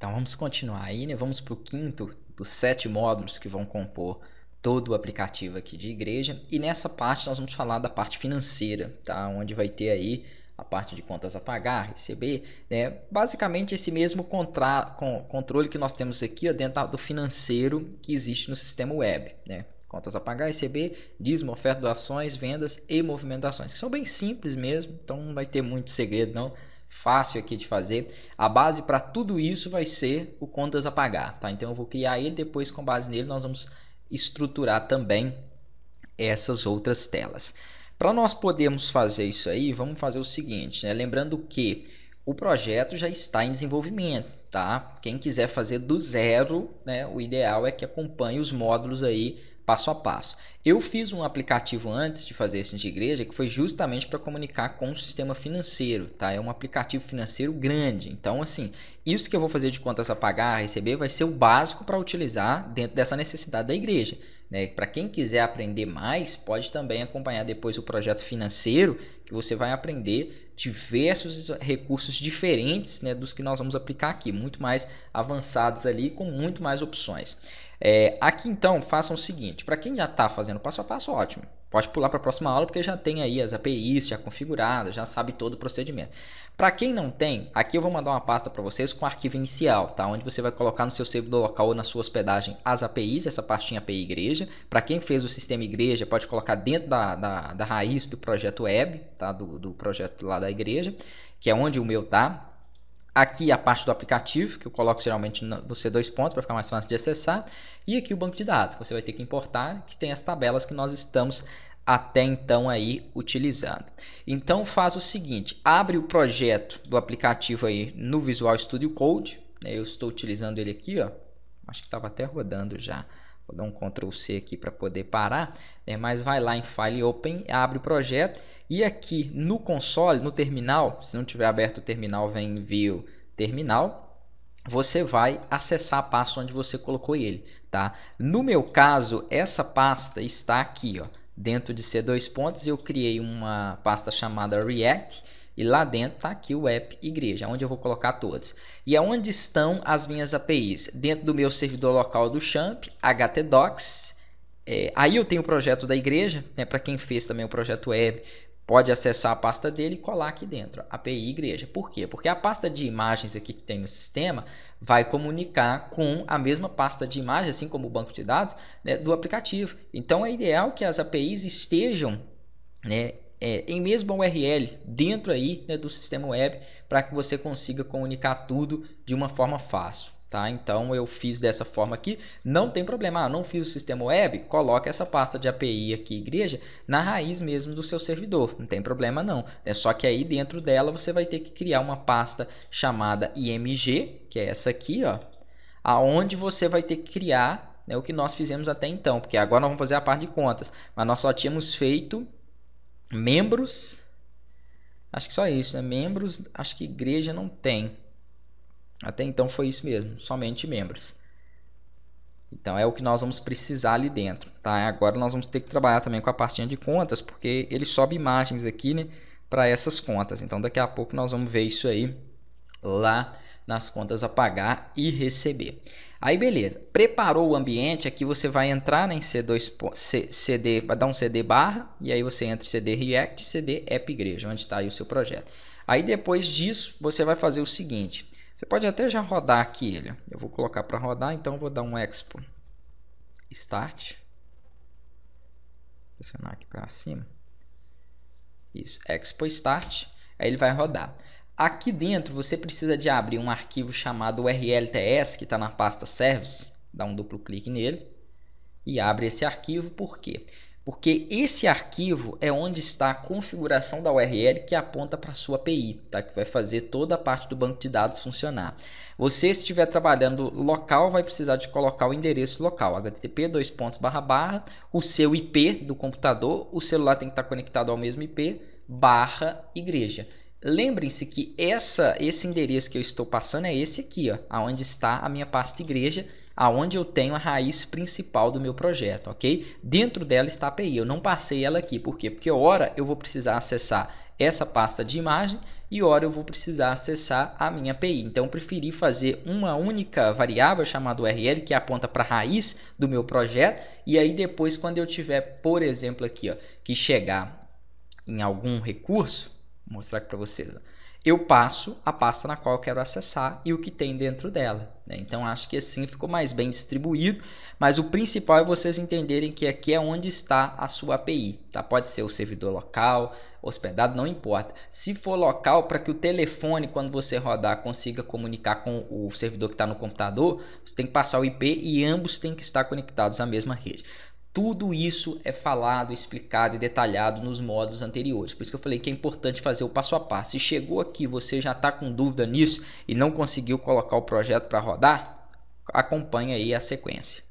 Então vamos continuar aí, né? Vamos para o quinto dos sete módulos que vão compor todo o aplicativo aqui de igreja. E nessa parte nós vamos falar da parte financeira, tá? Onde vai ter aí a parte de contas a pagar, receber, né? basicamente esse mesmo contra, com, controle que nós temos aqui ó, dentro do financeiro que existe no sistema web. Né? Contas a pagar, receber, dízimo, oferta, doações, vendas e movimentações, que são bem simples mesmo, então não vai ter muito segredo não fácil aqui de fazer. A base para tudo isso vai ser o contas a pagar, tá? Então eu vou criar ele, depois com base nele nós vamos estruturar também essas outras telas. Para nós podermos fazer isso aí, vamos fazer o seguinte, né? Lembrando que o projeto já está em desenvolvimento, tá? Quem quiser fazer do zero, né? O ideal é que acompanhe os módulos aí passo a passo. Eu fiz um aplicativo antes de fazer esse de igreja que foi justamente para comunicar com o sistema financeiro, tá? É um aplicativo financeiro grande. Então, assim, isso que eu vou fazer de contas a pagar, a receber, vai ser o básico para utilizar dentro dessa necessidade da igreja. Né? Para quem quiser aprender mais, pode também acompanhar depois o projeto financeiro, que você vai aprender diversos recursos diferentes né, dos que nós vamos aplicar aqui, muito mais avançados ali, com muito mais opções. É, aqui então, façam o seguinte: para quem já está fazendo passo a passo, ótimo. Pode pular para a próxima aula porque já tem aí as APIs já configuradas, já sabe todo o procedimento. Para quem não tem, aqui eu vou mandar uma pasta para vocês com o arquivo inicial, tá? Onde você vai colocar no seu servidor local ou na sua hospedagem as APIs, essa pastinha API Igreja. Para quem fez o sistema Igreja, pode colocar dentro da, da, da raiz do projeto web, tá? Do, do projeto lá da Igreja, que é onde o meu tá. Aqui a parte do aplicativo, que eu coloco geralmente no C2 pontos para ficar mais fácil de acessar. E aqui o banco de dados, que você vai ter que importar, que tem as tabelas que nós estamos até então aí utilizando. Então faz o seguinte, abre o projeto do aplicativo aí no Visual Studio Code. Né? Eu estou utilizando ele aqui, ó. acho que estava até rodando já. Vou dar um Ctrl C aqui para poder parar, né? mas vai lá em File Open, abre o projeto e aqui no console, no terminal, se não tiver aberto o terminal, vem em View, terminal, você vai acessar a pasta onde você colocou ele, tá? No meu caso, essa pasta está aqui, ó, dentro de C2 pontos, eu criei uma pasta chamada React e lá dentro está aqui o app igreja, onde eu vou colocar todos. E aonde estão as minhas APIs? Dentro do meu servidor local do Champ, HTdocs, é, aí eu tenho o projeto da igreja, né, para quem fez também o projeto web, pode acessar a pasta dele e colar aqui dentro, API igreja. Por quê? Porque a pasta de imagens aqui que tem no sistema vai comunicar com a mesma pasta de imagens, assim como o banco de dados, né, do aplicativo. Então é ideal que as APIs estejam né, é, em mesma URL dentro aí né, do sistema web para que você consiga comunicar tudo de uma forma fácil. Tá? Então eu fiz dessa forma aqui, não tem problema, ah, não fiz o sistema web, coloca essa pasta de API aqui, igreja, na raiz mesmo do seu servidor, não tem problema não. É só que aí dentro dela você vai ter que criar uma pasta chamada img, que é essa aqui, ó, aonde você vai ter que criar é o que nós fizemos até então, porque agora nós vamos fazer a parte de contas, mas nós só tínhamos feito membros, acho que só isso, né? membros, acho que igreja não tem, até então foi isso mesmo, somente membros. Então é o que nós vamos precisar ali dentro, tá? Agora nós vamos ter que trabalhar também com a pastinha de contas, porque ele sobe imagens aqui, né, para essas contas. Então daqui a pouco nós vamos ver isso aí lá nas contas a pagar e receber. Aí beleza, preparou o ambiente, aqui você vai entrar né, em C2, C, CD, vai dar um CD barra, e aí você entra em CD React, CD App Igreja, onde está aí o seu projeto. Aí depois disso, você vai fazer o seguinte, você pode até já rodar aqui ele. Eu vou colocar para rodar, então vou dar um Expo Start. Pressionar aqui para cima. Isso, Expo Start. Aí ele vai rodar. Aqui dentro você precisa de abrir um arquivo chamado urlts que está na pasta service. Dá um duplo clique nele e abre esse arquivo, por quê? porque esse arquivo é onde está a configuração da URL que aponta para a sua API, tá? que vai fazer toda a parte do banco de dados funcionar. Você, se estiver trabalhando local, vai precisar de colocar o endereço local, http dois pontos, barra, barra, o seu IP do computador, o celular tem que estar conectado ao mesmo IP, barra igreja. Lembrem-se que essa, esse endereço que eu estou passando é esse aqui, ó, onde está a minha pasta igreja, aonde eu tenho a raiz principal do meu projeto, ok? Dentro dela está a API, eu não passei ela aqui, por quê? Porque hora eu vou precisar acessar essa pasta de imagem e hora eu vou precisar acessar a minha API. Então, eu preferi fazer uma única variável chamada URL que aponta para a raiz do meu projeto e aí depois quando eu tiver, por exemplo, aqui ó, que chegar em algum recurso, vou mostrar aqui para vocês, ó, eu passo a pasta na qual eu quero acessar e o que tem dentro dela. Né? Então, acho que assim ficou mais bem distribuído, mas o principal é vocês entenderem que aqui é onde está a sua API. Tá? Pode ser o servidor local, hospedado, não importa. Se for local, para que o telefone, quando você rodar, consiga comunicar com o servidor que está no computador, você tem que passar o IP e ambos têm que estar conectados à mesma rede. Tudo isso é falado, explicado e detalhado nos módulos anteriores. Por isso que eu falei que é importante fazer o passo a passo. Se chegou aqui, você já está com dúvida nisso e não conseguiu colocar o projeto para rodar, acompanha aí a sequência.